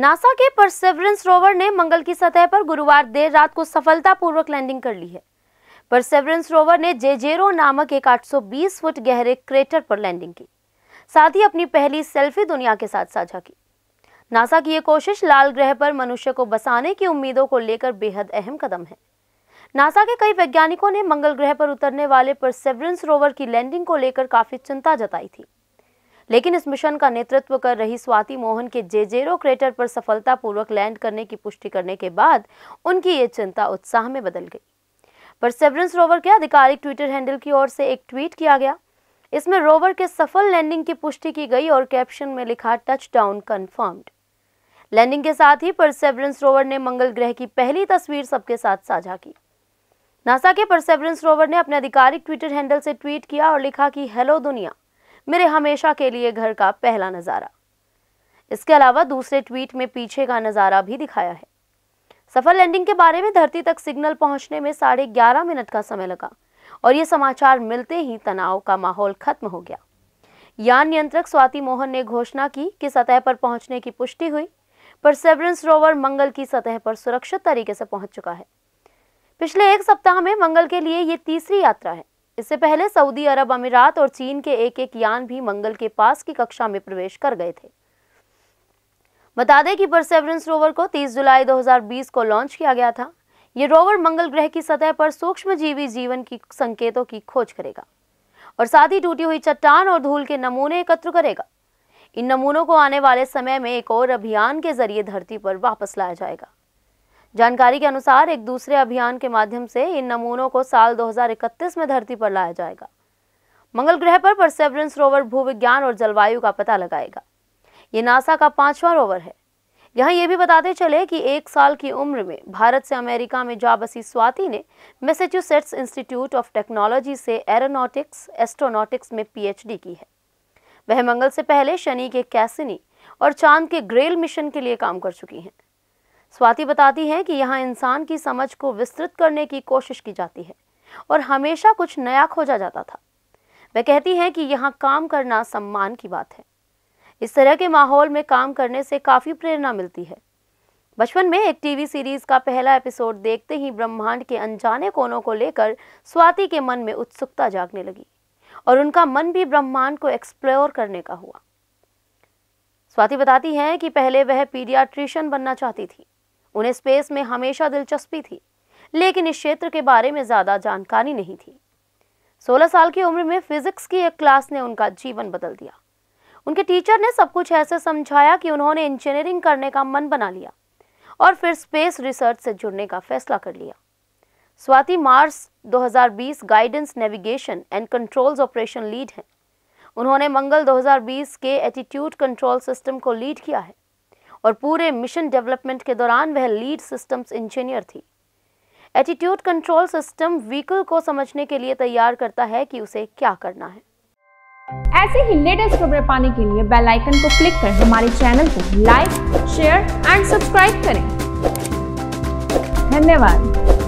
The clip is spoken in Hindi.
नासा के परसेवरेंस रोवर ने मंगल की सतह पर गुरुवार देर रात को सफलतापूर्वक लैंडिंग कर ली है परसेवरेंस रोवर ने जेजेरो नामक एक 820 फुट गहरे क्रेटर पर लैंडिंग की साथ ही अपनी पहली सेल्फी दुनिया के साथ साझा की नासा की ये कोशिश लाल ग्रह पर मनुष्य को बसाने की उम्मीदों को लेकर बेहद अहम कदम है नासा के कई वैज्ञानिकों ने मंगल ग्रह पर उतरने वाले परसेवरेंस रोवर की लैंडिंग को लेकर काफी चिंता जताई थी लेकिन इस मिशन का नेतृत्व कर रही स्वाति मोहन के जेजेरो क्रेटर पर सफलतापूर्वक लैंड करने की पुष्टि करने के बाद उनकी ये चिंता उत्साह में बदल गई सेवरेंस रोवर के आधिकारिक ट्विटर हैंडल की ओर से एक ट्वीट किया गया इसमें रोवर के सफल लैंडिंग की पुष्टि की गई और कैप्शन में लिखा टच डाउन कन्फर्म्ड लैंडिंग के साथ ही परसेवरेंस रोवर ने मंगल ग्रह की पहली तस्वीर सबके साथ साझा की नासा के परसेवरेंस रोवर ने अपने आधिकारिक ट्विटर हैंडल से ट्वीट किया और लिखा कि हेलो दुनिया मेरे हमेशा के लिए घर का पहला नज़ारा इसके अलावा दूसरे ट्वीट में पीछे का नज़ारा भी दिखाया है सफल लैंडिंग के बारे में धरती तक सिग्नल पहुंचने में साढ़े ग्यारह मिनट का समय लगा और ये समाचार मिलते ही तनाव का माहौल खत्म हो गया यान नियंत्रक स्वाति मोहन ने घोषणा की कि सतह पर पहुंचने की पुष्टि हुई पर सेवरेंस रोवर मंगल की सतह पर सुरक्षित तरीके से पहुंच चुका है पिछले एक सप्ताह में मंगल के लिए ये तीसरी यात्रा है इससे पहले सऊदी अरब अमीरात और चीन के एक एक यान भी मंगल के पास की कक्षा में प्रवेश कर गए थे बता दें कि परसेवरेंस रोवर को 30 जुलाई 2020 को लॉन्च किया गया था ये रोवर मंगल ग्रह की सतह पर सूक्ष्म जीवी जीवन की संकेतों की खोज करेगा और साथ ही टूटी हुई चट्टान और धूल के नमूने एकत्र करेगा इन नमूनों को आने वाले समय में एक और अभियान के जरिए धरती पर वापस लाया जाएगा जानकारी के अनुसार एक दूसरे अभियान के माध्यम से इन नमूनों को साल 2031 में धरती पर लाया जाएगा मंगल ग्रह पर परसेवरेंस रोवर भूविज्ञान और जलवायु का पता लगाएगा ये नासा का पांचवा रोवर है यहाँ ये भी बताते चले कि एक साल की उम्र में भारत से अमेरिका में जा बसी स्वाति ने मैसेच्यूसेट्स इंस्टीट्यूट ऑफ टेक्नोलॉजी से एरोनॉटिक्स एस्ट्रोनॉटिक्स में पीएचडी की है वह मंगल से पहले शनि के कैसिनी और चांद के ग्रेल मिशन के लिए काम कर चुकी हैं स्वाति बताती है कि यहाँ इंसान की समझ को विस्तृत करने की कोशिश की जाती है और हमेशा कुछ नया खोजा जाता था वह कहती हैं कि यहाँ काम करना सम्मान की बात है इस तरह के माहौल में काम करने से काफ़ी प्रेरणा मिलती है बचपन में एक टीवी सीरीज का पहला एपिसोड देखते ही ब्रह्मांड के अनजाने कोनों को लेकर स्वाति के मन में उत्सुकता जागने लगी और उनका मन भी ब्रह्मांड को एक्सप्लोर करने का हुआ स्वाति बताती हैं कि पहले वह पीडियाट्रिशियन बनना चाहती थी उन्हें स्पेस में हमेशा दिलचस्पी थी लेकिन इस क्षेत्र के बारे में ज़्यादा जानकारी नहीं थी 16 साल की उम्र में फिजिक्स की एक क्लास ने उनका जीवन बदल दिया उनके टीचर ने सब कुछ ऐसे समझाया कि उन्होंने इंजीनियरिंग करने का मन बना लिया और फिर स्पेस रिसर्च से जुड़ने का फैसला कर लिया Swati Mars 2020 guidance navigation and controls operation lead हैं उन्होंने मंगल 2020 के एटीट्यूड कंट्रोल सिस्टम को लीड किया है और पूरे मिशन डेवलपमेंट के दौरान वह लीड सिस्टम्स इंजीनियर थी एटीट्यूड कंट्रोल सिस्टम व्हीकल को समझने के लिए तैयार करता है कि उसे क्या करना है ऐसे ही लेटेस्ट खबरें पाने के लिए बेल आइकन को क्लिक कर हमारे चैनल को लाइक शेयर एंड सब्सक्राइब करें धन्यवाद